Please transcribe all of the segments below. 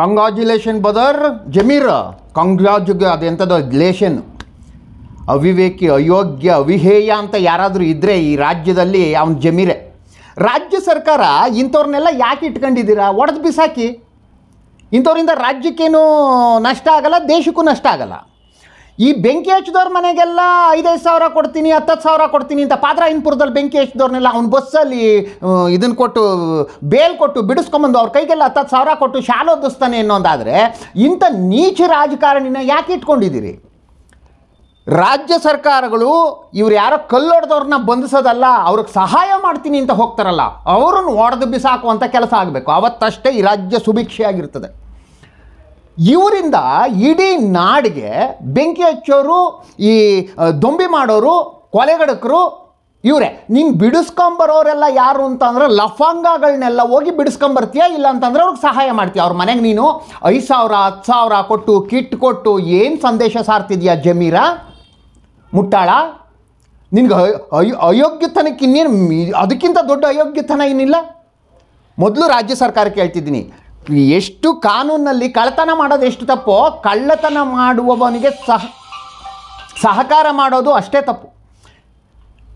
congratulation ಬದರ್ ಜಮೀರ ಅದು ಎಂಥದ್ದು ಗ್ಲೇಷನ್ ಅವಿವೇಕಿ ಅಯೋಗ್ಯ ಅವಿಹೇಯ ಅಂತ ಯಾರಾದರೂ ಇದ್ದರೆ ಈ ರಾಜ್ಯದಲ್ಲಿ ಅವನ ಜಮೀರೆ ರಾಜ್ಯ ಸರ್ಕಾರ ಇಂಥವ್ರನ್ನೆಲ್ಲ ಯಾಕೆ ಇಟ್ಕೊಂಡಿದ್ದೀರಾ ಒಡೆದು ಬಿಸಾಕಿ ಇಂಥವರಿಂದ ರಾಜ್ಯಕ್ಕೇನು ನಷ್ಟ ಆಗಲ್ಲ ದೇಶಕ್ಕೂ ನಷ್ಟ ಆಗಲ್ಲ ಈ ಬೆಂಕಿ ಹಚ್ಚಿದವ್ರ ಮನೆಗೆಲ್ಲ ಐದೈದು ಸಾವಿರ ಕೊಡ್ತೀನಿ ಹತ್ತತ್ತು ಸಾವಿರ ಕೊಡ್ತೀನಿ ಅಂತ ಪಾತ್ರ ಇನ್ಪುರದಲ್ಲಿ ಬೆಂಕಿ ಹಚ್ಚಿದವ್ರನ್ನೆಲ್ಲ ಅವ್ನು ಬಸ್ಸಲ್ಲಿ ಇದನ್ನು ಕೊಟ್ಟು ಬೇಲ್ ಕೊಟ್ಟು ಬಿಡಿಸ್ಕೊಂಬಂದು ಅವ್ರ ಕೈಗೆಲ್ಲ ಹತ್ತತ್ತು ಸಾವಿರ ಕೊಟ್ಟು ಶಾಲೋದಿಸ್ತಾನೆ ಅನ್ನೋದಾದರೆ ಇಂಥ ನೀಚ ರಾಜಕಾರಣಿನ ಯಾಕೆ ಇಟ್ಕೊಂಡಿದ್ದೀರಿ ರಾಜ್ಯ ಸರ್ಕಾರಗಳು ಇವ್ರು ಯಾರೋ ಕಲ್ಲೊಡ್ದವ್ರನ್ನ ಬಂಧಿಸೋದಲ್ಲ ಅವ್ರಿಗೆ ಸಹಾಯ ಮಾಡ್ತೀನಿ ಅಂತ ಹೋಗ್ತಾರಲ್ಲ ಅವ್ರನ್ನ ಒಡೆದು ಬಿಸಾಕುವಂಥ ಕೆಲಸ ಆಗಬೇಕು ಅವತ್ತಷ್ಟೇ ಈ ರಾಜ್ಯ ಸುಭಿಕ್ಷೆಯಾಗಿರ್ತದೆ ಇವರಿಂದ ಇಡೀ ನಾಡಿಗೆ ಬೆಂಕಿ ಹಚ್ಚೋರು ಈ ದೊಂಬಿ ಮಾಡೋರು ಕೊಲೆಗಡಕರು ಇವರೇ ನೀನು ಬಿಡಿಸ್ಕೊಂಬರೋರೆಲ್ಲ ಯಾರು ಅಂತಂದ್ರೆ ಲಫಾಂಗಗಳನ್ನೆಲ್ಲ ಹೋಗಿ ಬಿಡಿಸ್ಕೊಂಬರ್ತೀಯ ಇಲ್ಲ ಅಂತಂದ್ರೆ ಅವ್ರಿಗೆ ಸಹಾಯ ಮಾಡ್ತೀಯ ಅವ್ರ ಮನೆಗೆ ನೀನು ಐದು ಸಾವಿರ ಹತ್ತು ಸಾವಿರ ಕೊಟ್ಟು ಕಿಟ್ ಕೊಟ್ಟು ಏನು ಸಂದೇಶ ಸಾರ್ತಿದ್ಯಾ ಜಮೀರ ಮುಟ್ಟಾಳ ನಿನ್ಗೆ ಅಯೋಗ್ಯತನಕ್ಕೆ ಇನ್ನೇನು ಅದಕ್ಕಿಂತ ದೊಡ್ಡ ಅಯೋಗ್ಯತನ ಏನಿಲ್ಲ ಮೊದಲು ರಾಜ್ಯ ಸರ್ಕಾರಕ್ಕೆ ಹೇಳ್ತಿದ್ದೀನಿ ಎಷ್ಟು ಕಾನೂನಲ್ಲಿ ಕಳ್ಳತನ ಮಾಡೋದು ಎಷ್ಟು ತಪ್ಪೋ ಕಳ್ಳತನ ಮಾಡುವವನಿಗೆ ಸಹ ಸಹಕಾರ ಮಾಡೋದು ಅಷ್ಟೇ ತಪ್ಪು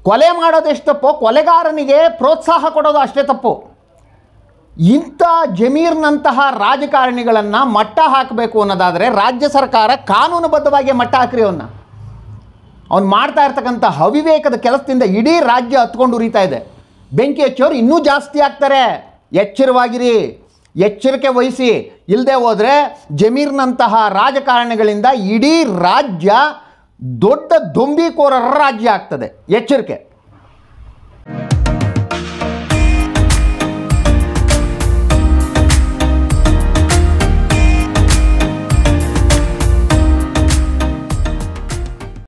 ಕೊಲೆ ಮಾಡೋದು ಎಷ್ಟು ತಪ್ಪೋ ಕೊಲೆಗಾರನಿಗೆ ಪ್ರೋತ್ಸಾಹ ಕೊಡೋದು ಅಷ್ಟೇ ತಪ್ಪು ಇಂಥ ಜಮೀರ್ನಂತಹ ರಾಜಕಾರಣಿಗಳನ್ನು ಮಟ್ಟ ಹಾಕಬೇಕು ಅನ್ನೋದಾದರೆ ರಾಜ್ಯ ಸರ್ಕಾರ ಕಾನೂನುಬದ್ಧವಾಗಿ ಮಟ್ಟ ಹಾಕ್ರಿ ಅವನ್ನ ಅವ್ನು ಮಾಡ್ತಾ ಇರ್ತಕ್ಕಂಥ ಅವಿವೇಕದ ಕೆಲಸದಿಂದ ಇಡೀ ರಾಜ್ಯ ಹತ್ಕೊಂಡು ಉರಿತಾ ಇದೆ ಬೆಂಕಿ ಹಚ್ಚೋರು ಇನ್ನೂ ಜಾಸ್ತಿ ಆಗ್ತಾರೆ ಎಚ್ಚರವಾಗಿರಿ ಎಚ್ಚರಿಕೆ ವಹಿಸಿ ಇಲ್ಲದೆ ಹೋದರೆ ಜಮೀರ್ನಂತಹ ರಾಜಕಾರಣಿಗಳಿಂದ ಇಡೀ ರಾಜ್ಯ ದೊಡ್ಡ ದೊಂಬಿಕೋರರ ರಾಜ್ಯ ಆಗ್ತದೆ ಎಚ್ಚರಿಕೆ